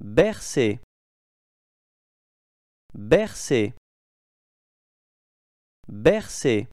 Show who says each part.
Speaker 1: Bercer. Bercer. Bercer.